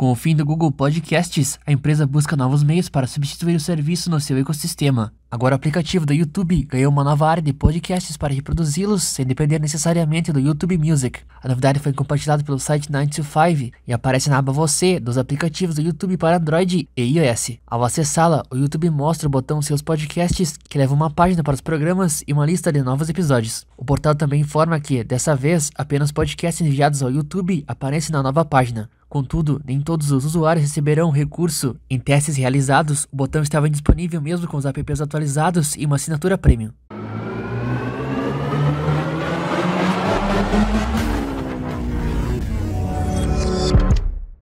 Com o fim do Google Podcasts, a empresa busca novos meios para substituir o serviço no seu ecossistema. Agora o aplicativo do YouTube ganhou uma nova área de podcasts para reproduzi-los sem depender necessariamente do YouTube Music. A novidade foi compartilhada pelo site 925 e aparece na aba Você dos aplicativos do YouTube para Android e iOS. Ao acessá-la, o YouTube mostra o botão Seus Podcasts, que leva uma página para os programas e uma lista de novos episódios. O portal também informa que, dessa vez, apenas podcasts enviados ao YouTube aparecem na nova página. Contudo, nem todos os usuários receberão o recurso. Em testes realizados, o botão estava indisponível mesmo com os apps atualizados e uma assinatura premium.